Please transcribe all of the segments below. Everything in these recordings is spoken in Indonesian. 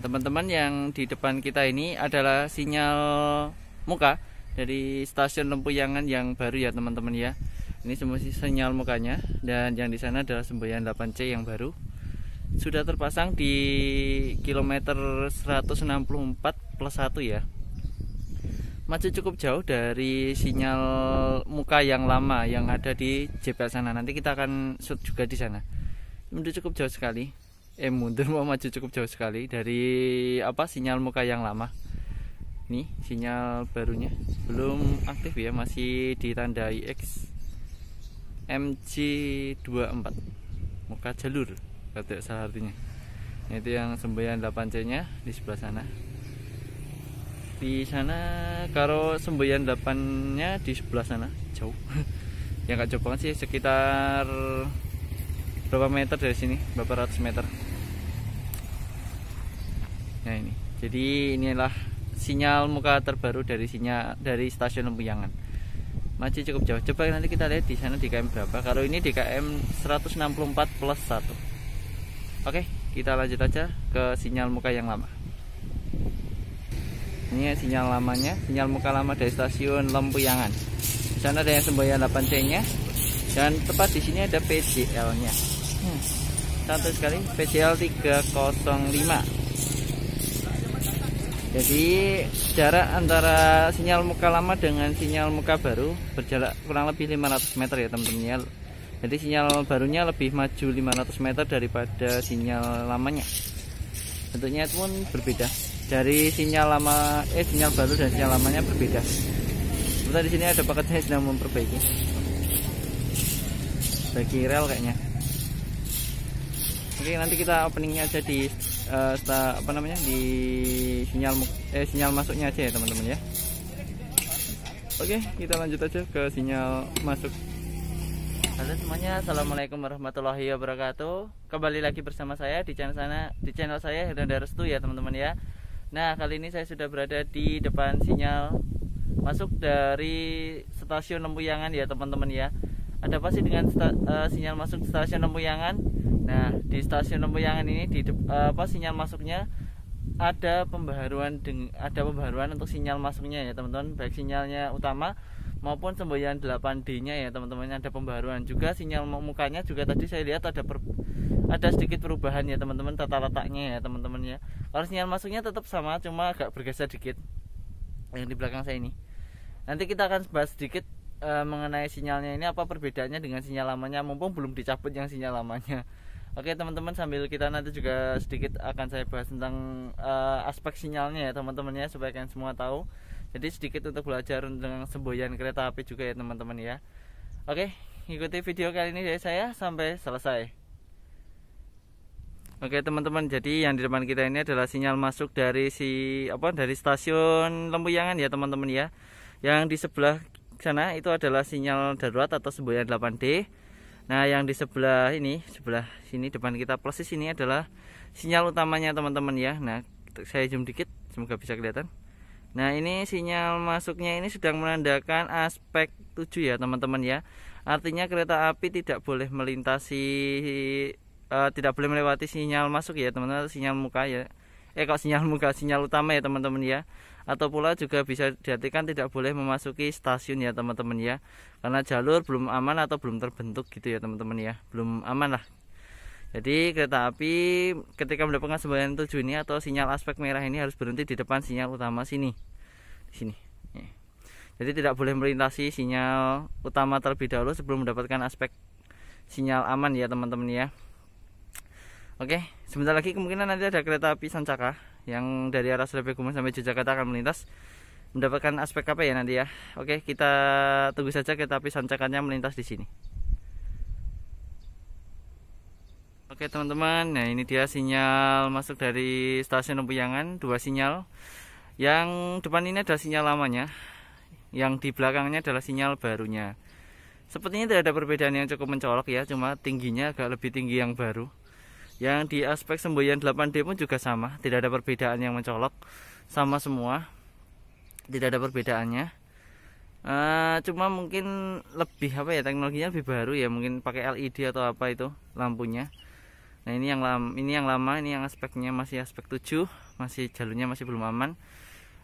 Nah, teman-teman yang di depan kita ini adalah sinyal muka dari stasiun Lempuyangan yang baru ya, teman-teman ya. Ini semua sinyal mukanya dan yang di sana adalah semboyan 8C yang baru. Sudah terpasang di kilometer 164 plus 1 ya. Masih cukup jauh dari sinyal muka yang lama yang ada di JPL sana. Nanti kita akan shoot juga di sana. Itu cukup jauh sekali eh mundur mau maju cukup jauh sekali dari apa sinyal muka yang lama nih sinyal barunya belum aktif ya masih ditandai X mc 24 muka jalur kata salah artinya nah, itu yang 8 c nya di sebelah sana di sana kalau 8 nya di sebelah sana jauh yang gak jauh banget sih sekitar berapa meter dari sini beberapa ratus meter jadi inilah sinyal muka terbaru dari sinyal dari stasiun Lempuyangan masih cukup jauh coba nanti kita lihat di sana DKM berapa kalau ini DKM 164 plus 1 oke kita lanjut aja ke sinyal muka yang lama ini sinyal lamanya sinyal muka lama dari stasiun Lempuyangan di sana ada yang semboyan 8C nya dan tepat di sini ada PCL nya hmm, Satu sekali PCL 305 jadi jarak antara sinyal muka lama dengan sinyal muka baru berjarak kurang lebih 500 meter ya teman-teman ya jadi sinyal barunya lebih maju 500 meter daripada sinyal lamanya bentuknya itu pun berbeda dari sinyal lama eh sinyal baru dan sinyal lamanya berbeda Kita di sini ada paketnya yang sedang memperbaiki bagi rel kayaknya oke nanti kita openingnya aja di uh, eh, sta, apa namanya di sinyal eh sinyal masuknya aja ya teman-teman ya oke kita lanjut aja ke sinyal masuk halo semuanya assalamualaikum warahmatullahi wabarakatuh kembali lagi bersama saya di channel sana di channel saya Hendra Restu ya teman-teman ya nah kali ini saya sudah berada di depan sinyal masuk dari stasiun Lempuyangan ya teman-teman ya ada apa sih dengan uh, sinyal masuk stasiun Lempuyangan Nah, di stasiun Lempuyangan ini di eh, apa sinyal masuknya ada pembaharuan deng, ada pembaharuan untuk sinyal masuknya ya, teman-teman, baik sinyalnya utama maupun semboyan 8D-nya ya, teman-teman, ada pembaharuan juga sinyal mukanya juga tadi saya lihat ada per, ada sedikit perubahan ya, teman-teman, tata letaknya ya, teman-teman ya. Kalau sinyal masuknya tetap sama, cuma agak bergeser dikit. Yang di belakang saya ini. Nanti kita akan bahas sedikit e, mengenai sinyalnya ini apa perbedaannya dengan sinyal lamanya mumpung belum dicabut yang sinyal lamanya. Oke teman-teman sambil kita nanti juga sedikit akan saya bahas tentang uh, aspek sinyalnya ya teman-teman ya supaya kalian semua tahu. Jadi sedikit untuk belajar tentang semboyan kereta api juga ya teman-teman ya. Oke, ikuti video kali ini dari ya, saya sampai selesai. Oke teman-teman, jadi yang di depan kita ini adalah sinyal masuk dari si apa dari stasiun Lempuyangan ya teman-teman ya. Yang di sebelah sana itu adalah sinyal darurat atau semboyan 8D Nah, yang di sebelah ini, sebelah sini depan kita plus ini adalah sinyal utamanya teman-teman ya. Nah, saya zoom dikit semoga bisa kelihatan. Nah, ini sinyal masuknya ini sedang menandakan aspek 7 ya, teman-teman ya. Artinya kereta api tidak boleh melintasi uh, tidak boleh melewati sinyal masuk ya, teman-teman, sinyal muka ya eh kok sinyal muka sinyal utama ya teman-teman ya atau pula juga bisa diartikan tidak boleh memasuki stasiun ya teman-teman ya karena jalur belum aman atau belum terbentuk gitu ya teman-teman ya belum aman lah jadi kereta api ketika mendapatkan sembilan tujuh ini atau sinyal aspek merah ini harus berhenti di depan sinyal utama sini di sini jadi tidak boleh melintasi sinyal utama terlebih dahulu sebelum mendapatkan aspek sinyal aman ya teman-teman ya Oke, sebentar lagi kemungkinan nanti ada kereta api Sancaka yang dari arah Surabaya Gumang sampai Yogyakarta akan melintas mendapatkan aspek apa ya nanti ya. Oke, kita tunggu saja kereta api Sancakanya melintas di sini. Oke teman-teman, nah ini dia sinyal masuk dari stasiun Lempuyangan, dua sinyal. Yang depan ini adalah sinyal lamanya, yang di belakangnya adalah sinyal barunya. Sepertinya tidak ada perbedaan yang cukup mencolok ya, cuma tingginya agak lebih tinggi yang baru yang di aspek semboyan 8D pun juga sama tidak ada perbedaan yang mencolok sama semua tidak ada perbedaannya uh, cuma mungkin lebih apa ya teknologinya lebih baru ya mungkin pakai LED atau apa itu lampunya nah ini yang lama ini yang lama ini yang aspeknya masih aspek 7 masih jalurnya masih belum aman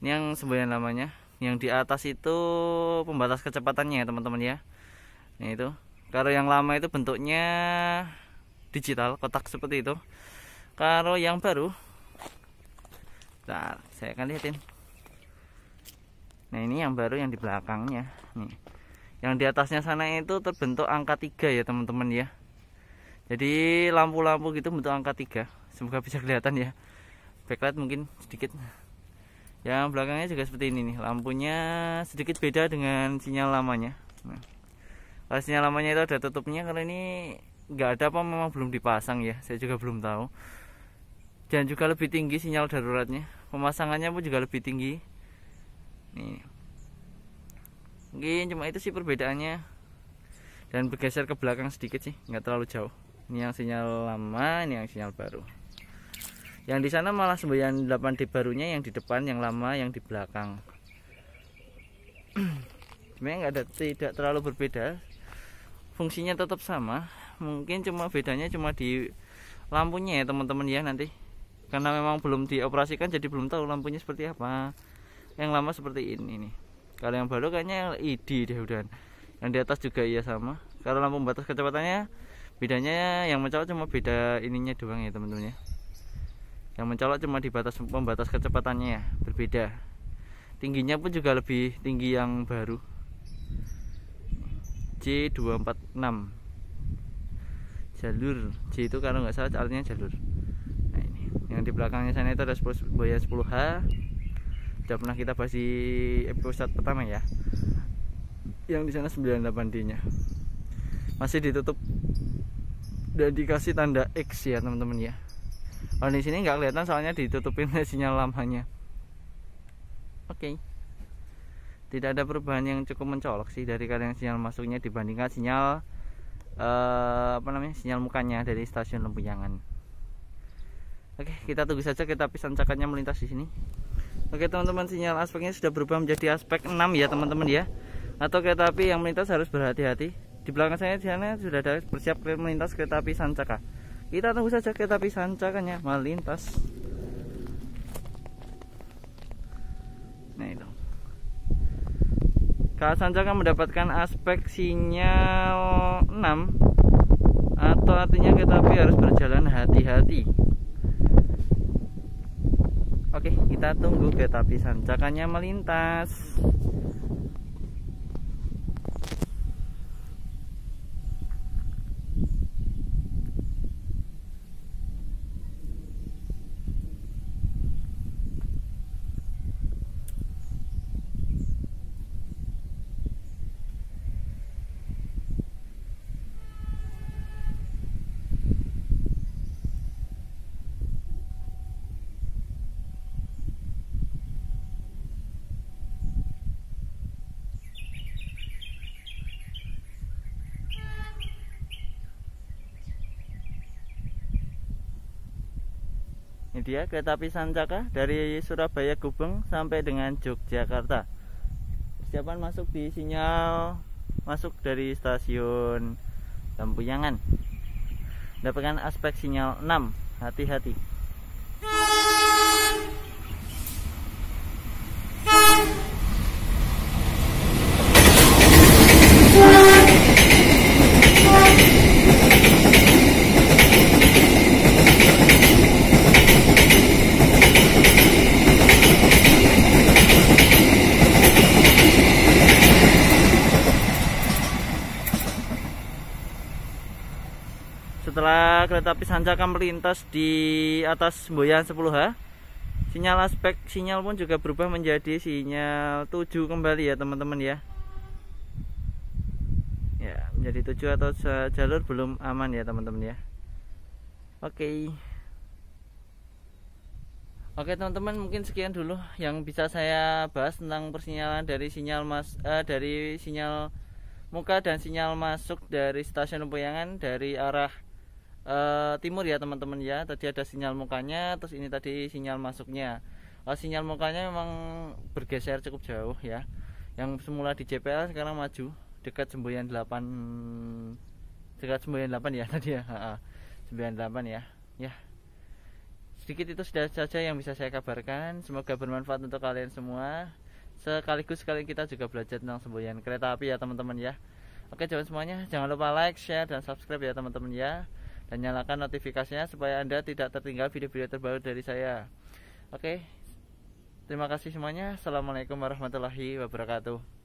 ini yang semboyan lamanya yang di atas itu pembatas kecepatannya ya teman-teman ya nah itu kalau yang lama itu bentuknya digital kotak seperti itu kalau yang baru bentar, saya akan lihatin nah ini yang baru yang di belakangnya nih yang di atasnya sana itu terbentuk angka 3 ya teman-teman ya jadi lampu-lampu gitu bentuk angka 3 semoga bisa kelihatan ya backlight mungkin sedikit yang belakangnya juga seperti ini nih lampunya sedikit beda dengan sinyal lamanya nah, kalau sinyal lamanya itu ada tutupnya kalau ini nggak ada apa memang belum dipasang ya saya juga belum tahu dan juga lebih tinggi sinyal daruratnya pemasangannya pun juga lebih tinggi nih mungkin cuma itu sih perbedaannya dan bergeser ke belakang sedikit sih nggak terlalu jauh ini yang sinyal lama ini yang sinyal baru yang di sana malah delapan d barunya yang di depan yang lama yang di belakang sebenarnya nggak ada tidak terlalu berbeda fungsinya tetap sama mungkin cuma bedanya cuma di lampunya ya teman-teman ya nanti karena memang belum dioperasikan jadi belum tahu lampunya seperti apa yang lama seperti ini nih kalau yang baru kayaknya LED deh udah yang di atas juga iya sama kalau lampu batas kecepatannya bedanya yang mencolok cuma beda ininya doang ya teman-teman ya yang mencolok cuma di batas pembatas kecepatannya ya berbeda tingginya pun juga lebih tinggi yang baru C246 jalur J itu kalau nggak salah artinya jalur nah ini yang di belakangnya sana itu ada 10, buaya 10H sudah pernah kita bahas di episode pertama ya yang di sana 98D nya masih ditutup dan dikasih tanda X ya teman-teman ya kalau di sini nggak kelihatan soalnya ditutupin sinyal lamanya oke okay tidak ada perubahan yang cukup mencolok sih dari kalian sinyal masuknya dibandingkan sinyal uh, apa namanya sinyal mukanya dari stasiun Lempuyangan. Oke, kita tunggu saja kita pisan cakannya melintas di sini. Oke, teman-teman, sinyal aspeknya sudah berubah menjadi aspek 6 ya, teman-teman ya. Atau kereta api yang melintas harus berhati-hati. Di belakang saya di sana sudah ada bersiap melintas kereta api Sancaka. Kita tunggu saja kereta api Sancakanya melintas. Nah, itu saat Sanjaka mendapatkan aspek sinyal 6 atau artinya kita harus berjalan hati-hati Oke kita tunggu kereta api sancakannya melintas dia kereta api Sancaka dari Surabaya Gubeng sampai dengan Yogyakarta persiapan masuk di sinyal masuk dari stasiun Lampuyangan Dapatkan aspek sinyal 6 hati-hati Sancakan melintas di atas semboyan 10H Sinyal aspek sinyal pun juga berubah menjadi sinyal 7 kembali ya teman-teman ya Ya menjadi 7 atau jalur belum aman ya teman-teman ya Oke Oke teman-teman mungkin sekian dulu yang bisa saya bahas tentang persinyalan dari sinyal mas eh, dari sinyal muka dan sinyal masuk dari stasiun Lempuyangan dari arah uh, timur ya teman-teman ya tadi ada sinyal mukanya terus ini tadi sinyal masuknya uh, sinyal mukanya memang bergeser cukup jauh ya yang semula di JPL sekarang maju dekat semboyan 8 dekat semboyan 8 ya tadi ya ha -ha. 98 ya ya sedikit itu sudah saja yang bisa saya kabarkan semoga bermanfaat untuk kalian semua sekaligus sekali kita juga belajar tentang semboyan kereta api ya teman-teman ya oke jangan semuanya jangan lupa like share dan subscribe ya teman-teman ya dan nyalakan notifikasinya supaya Anda tidak tertinggal video-video terbaru dari saya. Oke, terima kasih semuanya. Assalamualaikum warahmatullahi wabarakatuh.